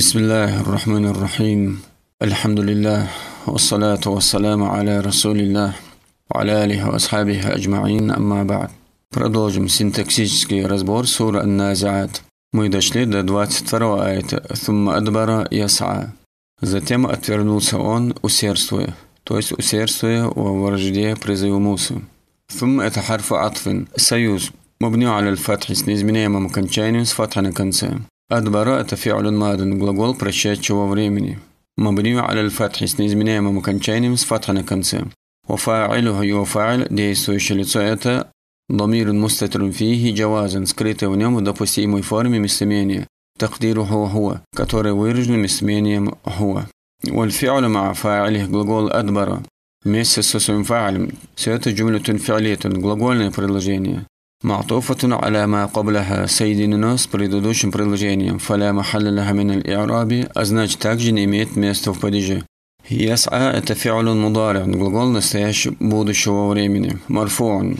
بسم الله الرحمن الرحيم الحمد لله والصلاة والسلام على رسول الله وعلى آله وأصحابه أجمعين أما بعد Продолжим синтаксический разбор суры النازعات Мы дошли до 22 аята ثم أدبر يسعى Затем отвернулся он, усердствуя, то есть усердствуя во вражде призыву Мусы. ثم это حرف عطف союз, مبني على الفتح с неизменяемым окончанием с фатха на конце. Адбара – это фиалюн мадин, глагол прощающего времени. Мабрию аляль фатхи с неизменяемым окончанием с фатха на конце. Уфа'илюху его действующее лицо – это Домирун мустатрун фихи джавазан, скрытое в нем в допустимой форме местоимения тахдиру хуа, которое выражено местоимением хуа. Вальфиалю ма фа'илих глагол адбара вместе со своим фа'алем. Все это джумлятун фиалитун, глагольное предложение. معطوفة على ما قبلها سيدي نوس بريدودوش بريلوجينيوم فلا محل لها من الإعراب أزناج تاك جنيميت ميستو بديجي يسعى تفعل المضارع نقول نستيش بود شو ورمني مرفوع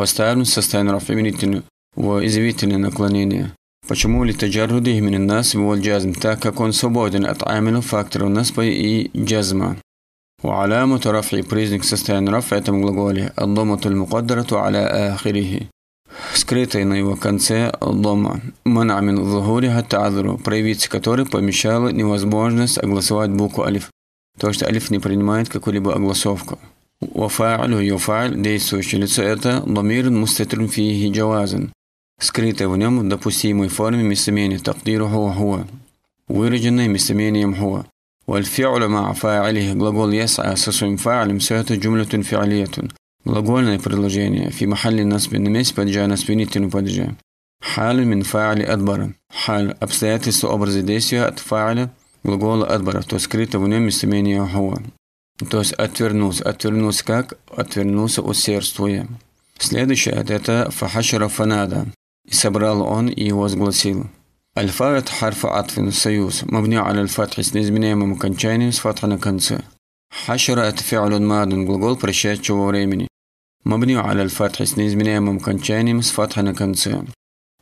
بستارن سستين رفعينيتن وإزويتن نقلانيني почему ли من الناس والجزم تاكا كون он свободен от амину фактора наспой и وعلامة رفع признак состояния رفع этом глаголе الضمة المقدرة على آخره скрытой на его конце лома «Манамин в лагурига тазру», проявиться которой помещала невозможность огласовать букву «алиф», то, что «алиф» не принимает какую-либо огласовку. «Вафа'лю юфа'ль» – действующее лицо – это «ламирин мустатрин фиги джавазин», скрытое в нем в допустимой форме местоимения «тахдиру хуа хуа», выраженное местоимением «хуа». والفعل مع فاعله глагол يسعى а со своим фа'лем – все это جملة فعلية Глагольное предложение. Фи махалли насби на месте падежа, насбинительный падежа. Халь мин фа'али адбара. Халь – обстоятельства образа действия от фа'аля глагола адбара, то скрыто в нем местоимение хуа. То есть отвернулся. Отвернулся как? Отвернулся от усердствуя. Следующее – это фахашара фанада. И собрал он и его возгласил. Альфавет харфа атфин союз. Мабня аль-фатхи с неизменяемым окончанием с фатха на конце. Хашара – это фиалюн мадун, глагол прощающего времени. مبني على الفتح سنيز من ايام ممكن تشاني مس فتح نكنسي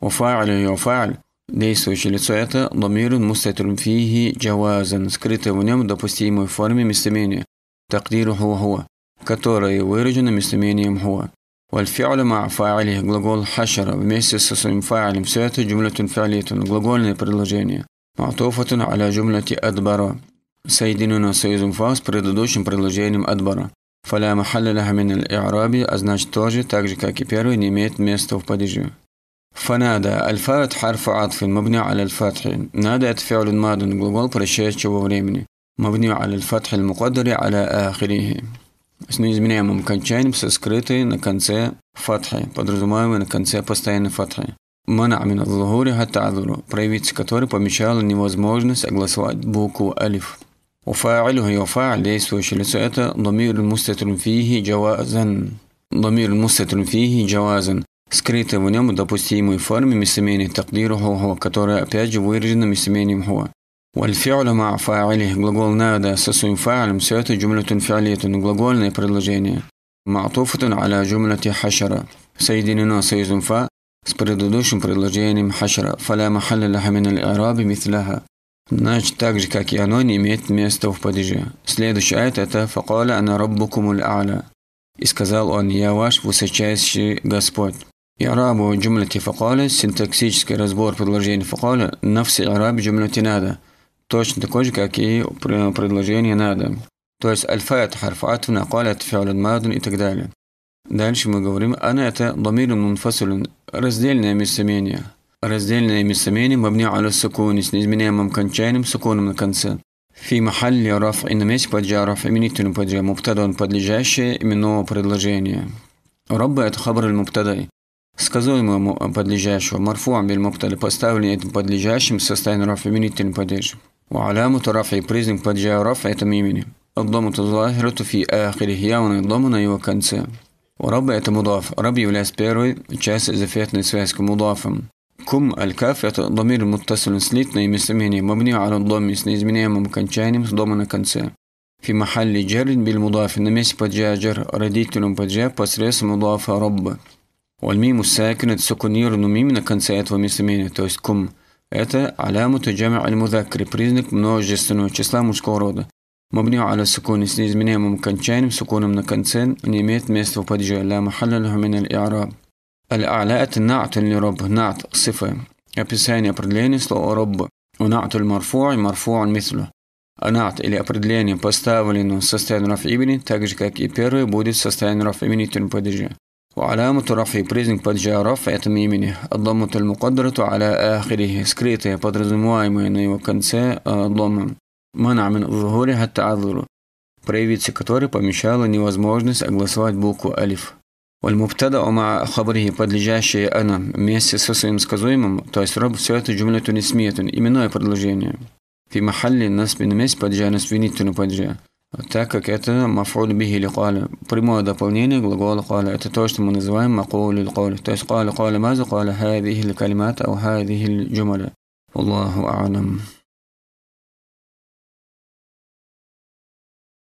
وفاعل هي فاعل دي سوشي ضمير مستتر فيه جوازا سكريتا ونم بستيمو فورمي مستمينيا تقديره هو هو كتوري ويرجن مستمينيم هو والفعل مع فاعله غلغول حشرة بميسي سسم فاعل مسويتا جملة فعلية غلغولني بردلجيني معطوفة على جملة أدبر سيدنا سيزم فاس предыдущим предложением أدبر фаля махалля мин аль-и'раби, а значит тоже, так же как и первый, не имеет места в падеже. فنادى الفات حرف عطف مبني على الفتح نادى فعل ماض глагол прошедшего времени مبني على الفتح المقدر على آخره с неизменяемым окончанием со скрытой на конце фатхи, подразумеваемой на конце постоянной фатхи. Мана амин аллахури хаттазуру, проявиться которой помешала невозможность огласовать букву алиф. وفاعله يفاعل ليس وشلسات ضمير مستتر فيه جوازا ضمير مستتر فيه جوازا سكريت в нем допустимой форме местоимение تقدير هو هو которое опять же выражено هو والفعل مع فاعله глагол نادى со своим فاعلом جملة فعلية глагольное предложение معطوفة على جملة حشرة سيدنا سيزنفا с предыдущим предложением حشرة فلا محل لها من الإعراب مثلها Значит, так же, как и оно, не имеет места в падеже. Следующий аят это «Факаля ана раббукумуль а'ля». И сказал он, «Я ваш высочайший Господь». Ирабу джумлати факаля, синтаксический разбор предложения факаля, нафси араб джумлати надо. Точно такой же, как и предложение надо. То есть альфаят харфату, накалят фиалун мадун и так далее. Дальше мы говорим, она это ламирун мунфасулун, раздельное местоимение. Раздельное местоимение мабня аля сукуни с неизменяемым кончанием сукуном на конце. Фи махалли раф и на месте паджа раф именителем паджа муптадан подлежащее именного предложения. Рабба это хабр аль муптадай. Сказуемому подлежащего марфуам биль муптали поставлен этим подлежащим состояние раф именителем падежа. وعلامة رفع بريزم قد جاء رفع تم يمينه الضمة الظاهرة في آخره явно на его конце ورب это мудаф раб является первой частью зафетной связи к мудафам كم الكافة ضمير متصل سليتنا يمسمني مبني على الضم سنيز مني ممكن شاني مصدومنا كنسا في محل جر بالمضاف نمس بجا جر رديت لهم بجا بسريس مضاف رب والميم الساكنة سكنير نميمنا كنسا يتوى مسميني توس كم اتا علامة جمع المذاكر بريزنك منوج جسنو جسلا مشكورودا مبني على السكون سنيز مني ممكن شاني سكون من كنسان نميت مستو بجا لا محل له من الإعراب Аль-Аля – это на'туль ли роб, на'т – сифы. Описание определения слова «роб». На'туль марфу'й, марфу'н мислю. На'т или определение поставлено в состоянии раф имени, так же, как и первое будет в состоянии раф имени тюль падежа. وعلامة رفع признак падежа раф этому имени. الضمة المقدرة على آخره скрытая, подразумеваемая на его конце дома. Мана мин узгури хатта проявиться которой помешала невозможность огласовать букву алиф. والمبتدا مع خبره подлежащее أنا вместе со своим сказуемым, то есть роб все это جملة тунисмиятун, именное предложение. في محل نصب نمس падежа насвинительно падежа. Так как это мафуль бихи ликаля. Прямое дополнение глагола قال, Это то, что мы называем макуль ликаля. То есть قال قال ماذا قال هذه الكلمات أو هذه الجملة. Аллаху أعلم.